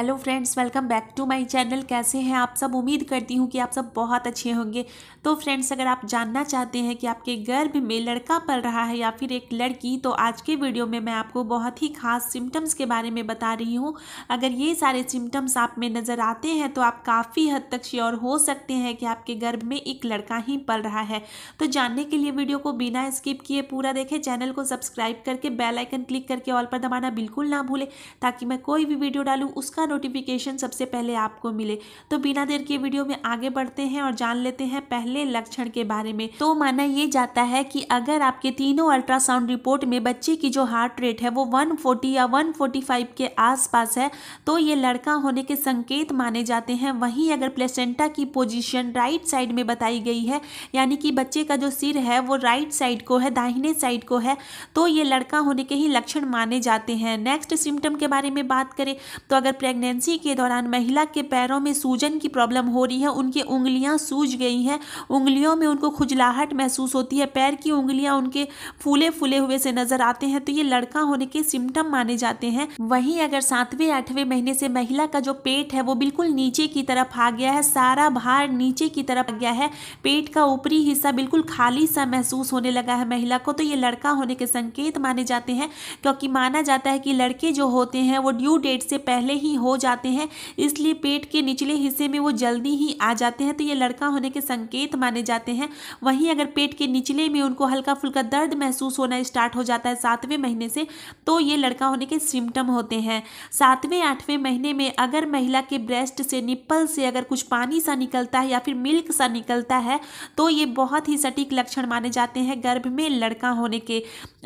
hello friends welcome back to my channel कैसे हैं आप सब उम्मीद करती हूँ कि आप सब बहुत अच्छे होंगे तो फ्रेंड्स अगर आप जानना चाहते हैं कि आपके गर्भ में लड़का पल रहा है या फिर एक लड़की तो आज के वीडियो में मैं आपको बहुत ही खास सिम्टम्स के बारे में बता रही हूँ अगर ये सारे सिम्टम्स आप में नज़र आते हैं तो आप काफ़ी हद तक श्योर हो सकते हैं कि आपके गर्भ में एक लड़का ही पल रहा है तो जानने के लिए वीडियो को बिना स्किप किए पूरा देखें चैनल को सब्सक्राइब करके बेलाइकन क्लिक करके ऑल पर दबाना बिल्कुल ना भूलें ताकि मैं कोई भी वीडियो डालूँ उसका नोटिफिकेशन सबसे पहले आपको मिले तो बिना देर के वीडियो में आगे बढ़ते हैं और जान लेते हैं पहले लक्षण के बारे में तो माना यह जाता है कि अगर आपके तीनों अल्ट्रासाउंड रिपोर्ट में बच्चे की जो हार्ट रेट है वो 140 या 145 के आसपास है तो ये लड़का होने के संकेत माने जाते हैं वहीं अगर प्लेसेंटा की पोजिशन राइट साइड में बताई गई है यानी कि बच्चे का जो सिर है वो राइट साइड को है दाहिने साइड को है तो ये लड़का होने के ही लक्षण माने जाते हैं नेक्स्ट सिम्टम के बारे में बात करें तो अगर प्रेग प्रेगनेंसी के दौरान महिला के पैरों में सूजन की प्रॉब्लम हो रही है उनकी उंगलियां सूज गई हैं उंगलियों में उनको खुजलाहट महसूस होती है पैर की उंगलियां उनके फूले फूले हुए से नजर आते हैं तो ये लड़का होने के सिम्टम माने जाते हैं वहीं अगर सातवें आठवें महीने से महिला का जो पेट है वो बिल्कुल नीचे की तरफ आ गया है सारा भार नीचे की तरफ आ गया है पेट का ऊपरी हिस्सा बिल्कुल खाली सा महसूस होने लगा है महिला को तो ये लड़का होने के संकेत माने जाते हैं क्योंकि माना जाता है कि लड़के जो होते हैं वो ड्यू डेट से पहले ही हो जाते हैं इसलिए पेट के निचले हिस्से में वो जल्दी ही आ जाते हैं तो ये लड़का होने के संकेत माने जाते हैं वहीं अगर पेट के निचले में उनको हल्का फुल्का दर्द महसूस होना स्टार्ट हो जाता है सातवें महीने से तो ये लड़का होने के सिम्टम होते हैं सातवें आठवें महीने में अगर महिला के ब्रेस्ट से निप्पल से अगर कुछ पानी सा निकलता है या फिर मिल्क सा निकलता है तो ये बहुत ही सटीक लक्षण माने जाते हैं गर्भ में लड़का होने के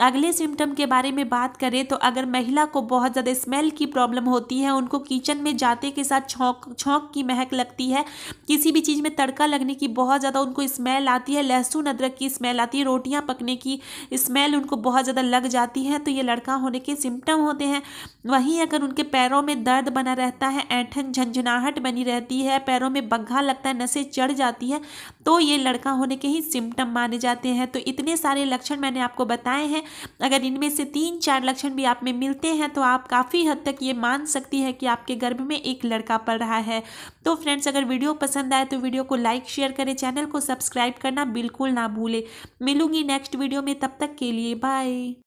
अगले सिम्टम के बारे में बात करें तो अगर महिला को बहुत ज़्यादा स्मेल की प्रॉब्लम होती है उनको किचन में जाते के साथ छोंक छौंक की महक लगती है किसी भी चीज़ में तड़का लगने की बहुत ज़्यादा उनको स्मेल आती है लहसुन अदरक की स्मेल आती है रोटियाँ पकने की स्मेल उनको बहुत ज़्यादा लग जाती है तो ये लड़का होने के सिम्टम होते हैं वहीं अगर उनके पैरों में दर्द बना रहता है ऐठन झंझनाहट बनी रहती है पैरों में बग्घा लगता है नशे चढ़ जाती है तो ये लड़का होने के ही सिम्टम माने जाते हैं तो इतने सारे लक्षण मैंने आपको बताए हैं अगर इनमें से तीन चार लक्षण भी आप में मिलते हैं तो आप काफ़ी हद तक ये मान सकती है कि आपके गर्भ में एक लड़का पड़ रहा है तो फ्रेंड्स अगर वीडियो पसंद आए तो वीडियो को लाइक शेयर करें चैनल को सब्सक्राइब करना बिल्कुल ना भूलें मिलूंगी नेक्स्ट वीडियो में तब तक के लिए बाय